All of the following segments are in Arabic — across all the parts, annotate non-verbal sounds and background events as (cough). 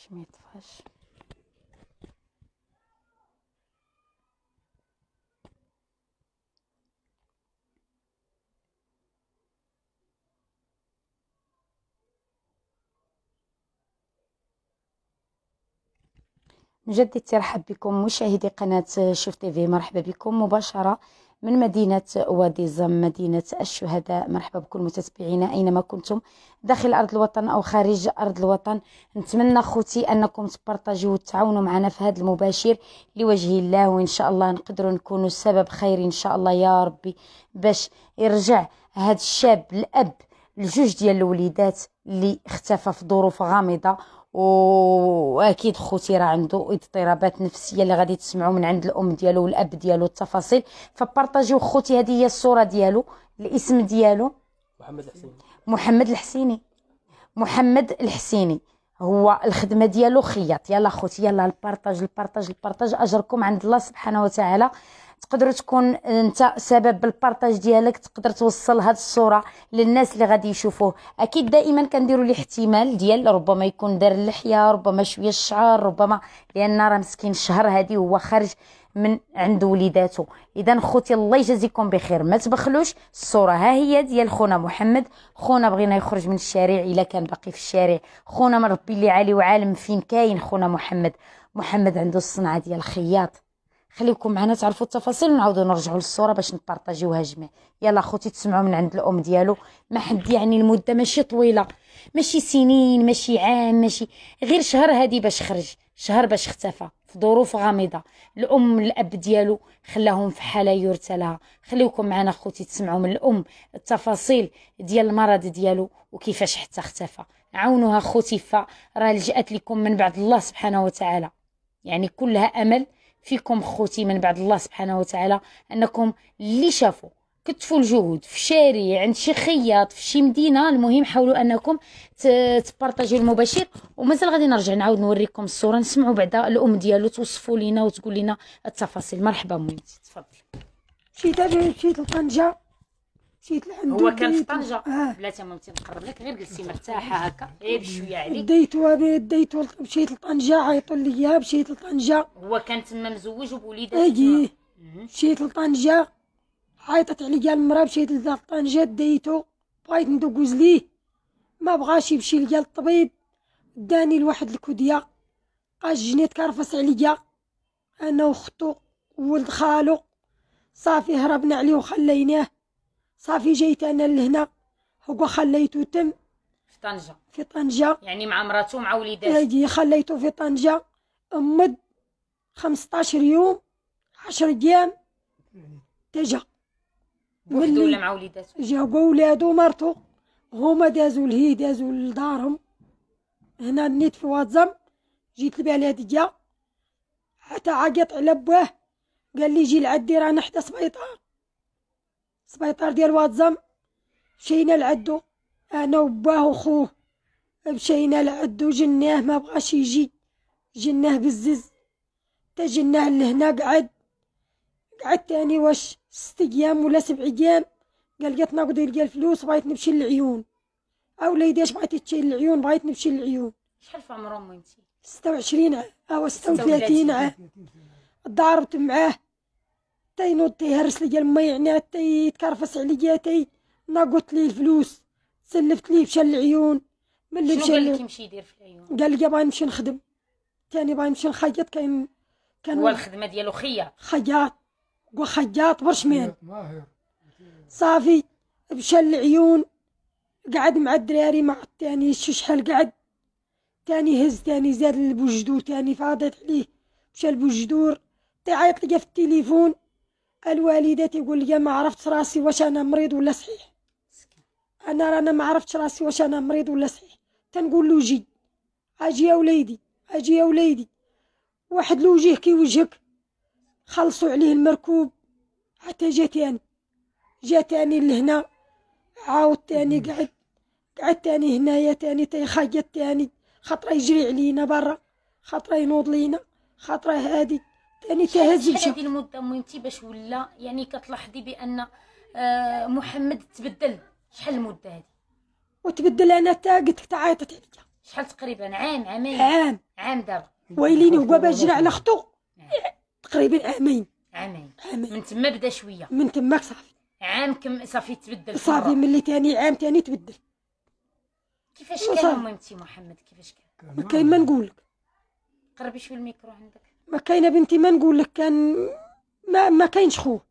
باش ما يطفاش مجددا ترحب بكم مشاهدي قناه شوف في مرحبا بكم مباشره من مدينة وادي زم مدينة الشهداء مرحبا بكل متتبعينا أينما كنتم داخل أرض الوطن أو خارج أرض الوطن نتمنى خوتي أنكم تبارطاجيو وتعاونوا معنا في هذا المباشر لوجه الله وإن شاء الله نقدر نكونوا سبب خير إن شاء الله يا ربي باش يرجع هذا الشاب الأب لجوج ديال الوليدات اللي اختفى في ظروف غامضة واكيد خوتي راه عنده اضطرابات نفسيه اللي غادي تسمعوا من عند الام ديالو والاب ديالو التفاصيل فبارطاجيو خوتي هذه هي الصوره ديالو الاسم ديالو محمد الحسيني محمد الحسيني محمد الحسيني هو الخدمه ديالو خياط يلا خوتي يلا البارطاج البارطاج البارطاج اجركم عند الله سبحانه وتعالى تقدر تكون انت سبب بالبارطاج ديالك تقدر توصل هاد الصوره للناس اللي غادي يشوفوه اكيد دائما كنديروا الاحتمال ديال ربما يكون دار اللحيه ربما شويه الشعر ربما لان راه مسكين الشهر هادي هو خرج من عند وليداته اذا خوتي الله يجازيكم بخير ما تبخلوش الصوره ها هي ديال خونا محمد خونا بغينا يخرج من الشارع الا كان باقي في الشارع خونا من ربي اللي عالي وعالم فين كاين خونا محمد محمد عنده الصنعه ديال الخياط خليكم معنا تعرفوا التفاصيل ونعاودوا نرجعوا للصوره باش نبارطاجيوها جميع يلا خوتي تسمعوا من عند الام ديالو ما حد يعني المده ماشي طويله ماشي سنين ماشي عام ماشي غير شهر هادي باش خرج شهر باش اختفى في ظروف غامضه الام الاب ديالو خلاهم في حاله يرثى لها خليوكم معنا خوتي تسمعوا من الام التفاصيل ديال المرض ديالو وكيفاش حتى اختفى عاونوها خوتي فراه لجات لكم من بعد الله سبحانه وتعالى يعني كلها امل فيكم خوتي من بعد الله سبحانه وتعالى انكم اللي شافوا كتفوا الجهود في شارع عند شي خياط في شي مدينه المهم حاولوا انكم تبارطاجيو المباشر ومازال غادي نرجع نعاود نوريكم الصوره نسمعوا بعدا الام ديالو توصفوا لينا وتقول لنا التفاصيل مرحبا منيت تفضل مشيت مشيت لطنجه مشيت لعندو هو كان في طنجه آه. بلاتي مامتي نقرب لك غير جلسي مرتاحه هكا غير شويه عليك ديتو ديتو مشيت لطنجه عيطوا ليا مشيت لطنجه هو كان تما مزوج وبوليدات اجي مشيت لطنجه عيطت عليا المراه مشيت لطنجه ديتو بغيت ندوز ليه ما بغاش يمشي ليا للطبيب داني لواحد الكوديه قاش جنيت كرفس عليا انا وختو وولد خالو صافي هربنا عليه وخليناه صافي جيت انا لهنا خليته تم في طنجه في طنجه يعني مع مراته مع وليداتو هادي خليته في طنجه مد 15 يوم 10 ايام تجا وحده ولا مع وليداتو جا هو ولادو ومرتو هما دازو لهي دازو لدارهم هنا نيت في واتزم جيت البلديه حتى عقط على باه قال لي جي لعدي رانا حدا سبيطار سبيطار ديال واتزام مشينا لعدو انا وباه وخوه مشينا لعدو جناه ما بغاش يجي جناه بالزز تا جناه لهنا قعد قعد تاني واش ست ايام ولا سبع ايام قال جات ناقضي لقى الفلوس بغيت نمشي للعيون اوليدي اش بغيتي تشي للعيون بغيت نمشي للعيون شحال في عمر امي انت 26 عام او 36 عام ضاربت معاه حتى ينوض تيهرس ليا المي يعني حتى يتكرفس عليا تي ناقط لي الفلوس سلفت ليه مشى العيون ملي مشى قال لك يمشي يدير في العيون قال لي باغي نمشي نخدم تاني باغي نمشي نخيط كاين كان هو الخدمه ديالو خياط خياط وخياط برشمان صافي مشى للعيون قعد مع الدراري ما تاني شحال قعد تاني هز تاني زاد لبوجدور تاني فاضت عليه مشى لبوجدور تعيط ليا في التليفون الوالده تقول لي ما عرفتش راسي واش انا مريض ولا صحيح انا رانا ما عرفتش راسي واش انا مريض ولا صحيح تنقول له جي اجي يا وليدي اجي يا وليدي واحد الوجه كي وجهك خلصوا عليه المركوب حتى جا تاني جا تاني لهنا عاود تاني قعد قعد تاني هنايا تاني تيخيط تاني خطره يجري علينا برا خطره ينوض لينا خطره هادي يعني تهزم شحال هذه المده مهمتي باش ولا يعني كتلاحظي بان آه، محمد تبدل شحال المده هذه وتبدل انا تا قلت لك تعيطت عليا شحال تقريبا عام عامين عام عام دابا ويليني هو باش جرى على (laughs) خطو تقريبا عامين عامين عامين من تما بدا شويه من تما صافي عام كم صافي تبدل صافي ملي تاني عام تاني تبدل كيفاش كان مهمتي محمد كيفاش كان كاين ما نقول لك قربي شوي الميكرو عندك ما كاينه بنتي ما نقول لك كان ما ما كاينش خوه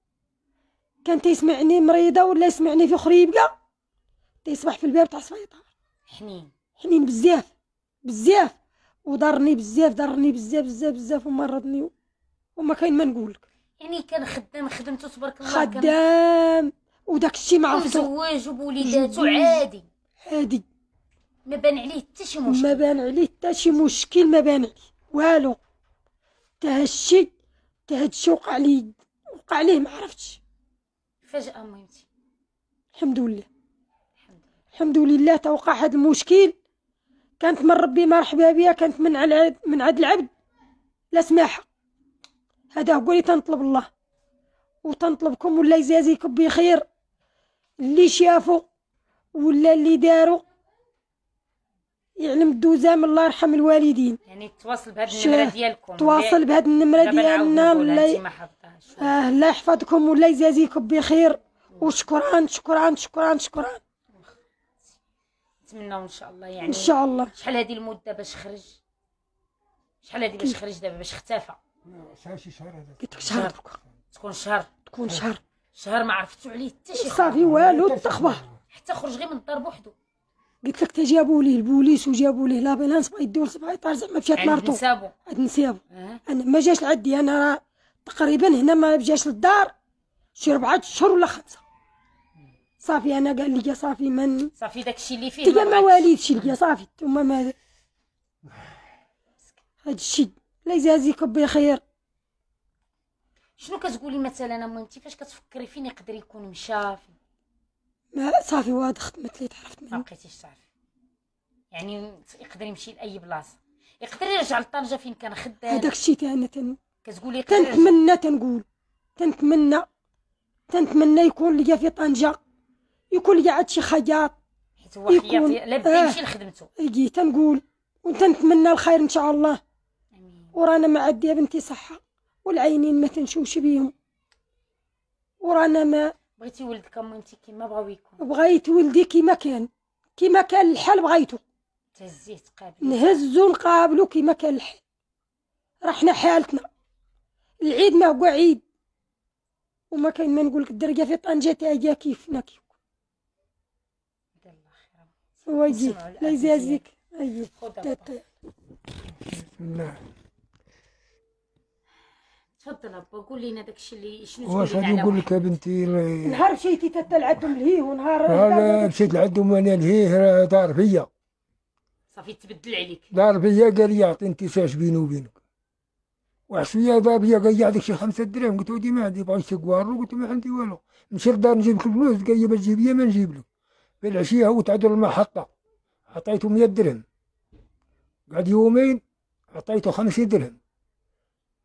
كان تيسمعني مريضه ولا يسمعني في خريبقه تيصبح في الباب تاع السبيطار حنين حنين بزاف بزاف وضرني بزاف ضرني بزاف بزاف بزاف ومرضني وما كاين ما نقول لك يعني كان خدام خدمته تبارك الله خدام وداك الشيء مع وزواج وبوليداته عادي عادي ما بان عليه حتى شي مشكل ما بان عليه حتى شي مشكل ما بان عليه والو تا هادشي تا هادشي وقع لي وقع ليه ما عرفتش فجأة ميمتي الحمد لله الحمد لله تا وقع هاد المشكل كانت من ربي مرحبا بيا كانت من عد من عد العبد لا سماحة هذا هو اللي تنطلب الله وتنطلبكم ولا يزازيكم بخير اللي شافوا ولا اللي داروا يعلم من الله يرحم الوالدين يعني تواصل بهذه النمره ديالكم تواصل بهذه النمره ديالنا الله آه الله يحفظكم والله يجازيكم بخير وشكرا شكرا شكرا شكرا نتمناو ان شاء الله يعني ان شاء الله شحال هذه المده باش خرج شحال هذه باش خرج دابا باش اختفى شهر شي شهر هذا قلت لك شهر تكون شهر تكون شهر شهر ما عرفتو عليه حتى شي صافي والو حتى حتى خرج غير من الدار بوحدو قلت لك جابوا ليه البوليس وجابوا ليه لابيلانس بغا يديو للسبيطار زعما مشات مرتو نسابو أه؟ نسابو انا ما جاش لعدي انا راه تقريبا هنا ما جاش للدار شي ربعة اشهر ولا خمسة صافي انا قال لي صافي من صافي داكشي اللي فيه تلقى ما شي ليا صافي ثم ما هادشي لا يجازيك ربي خير شنو كتقولي مثلا امي انت فاش كتفكري فين يقدر يكون مشى ما صافي واضح خدمت لي تعرفت منه ما بقيتيش تعرفي يعني يقدر يمشي لاي بلاصه يقدر يرجع لطنجه فين كان خدام هذاك الشيء تاعنا تن... كتقولي تنتمنى تنقول تنتمنى تنتمنى يكون ليا في طنجه يكون ليا عاد شي خياط حيت هو يكون... خياط لابد آه. يمشي لخدمته اجي تنقول وتنتمنى الخير ان شاء الله ورانا ما عاد بنتي صحه والعينين ما تنشوش بيهم ورانا ما بغيتي ولدك امنتي كيما بغاو يكون بغيت ولدي كيما كان كيما كان الحال بغيتو تهزيه تقابلو نهزو نقابلو كيما كان الحال راه حنا حالتنا العيد ما هو عيد وما كاين ما نقول لك الدرجه في طنجه تاع هي كيفنا كيف الله خير لا يزيك ايوه بسم نعم. الله تفضل ابا قول لنا داكشي اللي شنو واش غادي نقول لك يا بنتي نهار مشيتي تتا لعندهم لهيه ونهار مشيت لعندهم انا لهيه دار فيا صافي تبدل عليك دار فيا قال لي اعطي انتساج بيني وبينك وعشوية دار فيا قال لي عندك شي خمسة دراهم قلت ودي ما عندي بغيت كوارو قلت ما عندي والو مشي للدار نجيب لك الفلوس قال لي باش تجيب لي ما نجيب لك في العشية هو تعدوا المحطة عطيته 100 درهم قعد يومين عطيته 50 درهم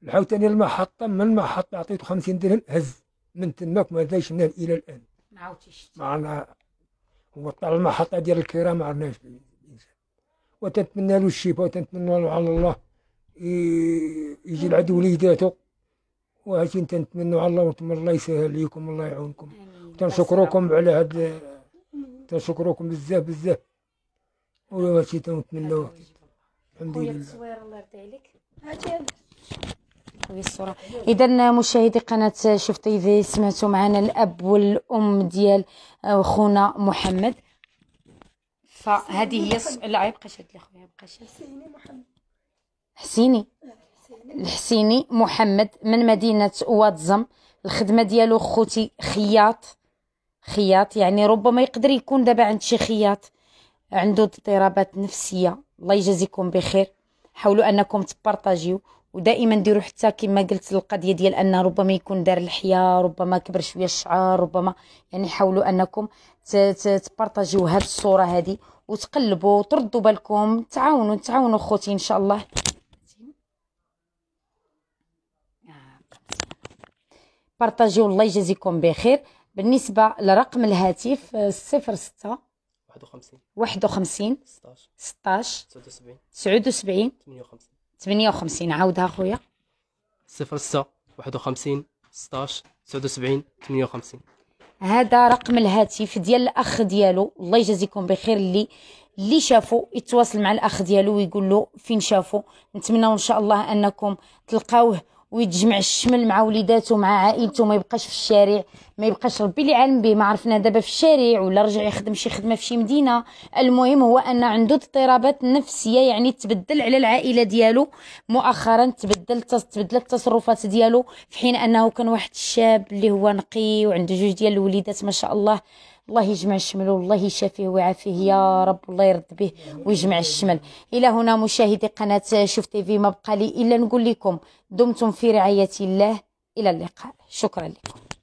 العاوتاني المحطة من المحطة عطيتو خمسين درهم هز من تماك ما دايش منها إلى الآن ما عاودتيش معنا هو طلع المحطة ديال الكيرة ما عرفناش وتنتمنى له الشفاء وتنتمنى له على الله يجي العدو وليداته وهادشي تنتمنى على الله ونتمنى الله يسهل ليكم الله يعاونكم تنشكركم على هاد تنشكركم بزاف بزاف وهادشي تنتمنوه الحمد لله خويا التصوير الله يرضي عليك في الصوره اذا مشاهدي قناه شفتي في سمعتوا معنا الاب والام ديال آه، خونا محمد فهذه هي الص... لا يبقى شاد لي خويا يبقى شاد حسيني محمد حسيني الحسيني محمد من مدينه واتزم الخدمه ديالو خوتي خياط خياط يعني ربما يقدر يكون دابا عند شي خياط عنده اضطرابات نفسيه الله يجازيكم بخير حاولوا انكم تبارطاجيو ودائما ديروا حتى كما قلت القضيه ديال ان ربما يكون دار الحياة ربما كبر شويه الشعر ربما يعني حاولوا انكم تبارطاجيو هذه الصوره هذه وتقلبوا تردوا بالكم تعاونوا تعاونوا خوتي ان شاء الله بارطاجيو الله يجازيكم بخير بالنسبه لرقم الهاتف 06 51 51 16 16 79 79 58 58 عاودها خويا 06 51 16 79 58 هذا رقم الهاتف ديال الاخ ديالو الله يجازيكم بخير اللي اللي شافو يتواصل مع الاخ ديالو ويقول له فين شافو نتمنى ان شاء الله انكم تلقاوه ويتجمع الشمل مع وليداتو مع عائلته ما يبقاش في الشارع ما يبقاش ربي اللي عالم به ما عرفنا دابا في الشارع ولا رجع يخدم شي خدمه في شي مدينه المهم هو ان عنده اضطرابات نفسيه يعني تبدل على العائله ديالو مؤخرا تبدل تبدلت التصرفات ديالو في حين انه كان واحد الشاب اللي هو نقي وعنده جوج ديال الوليدات ما شاء الله الله يجمع الشمل والله يشافيه ويعافيه يا رب الله يرد به ويجمع الشمل الى هنا مشاهدي قناه شوف تيفي ما بقى لي الا نقول لكم دمتم في رعايه الله الى اللقاء شكرا لكم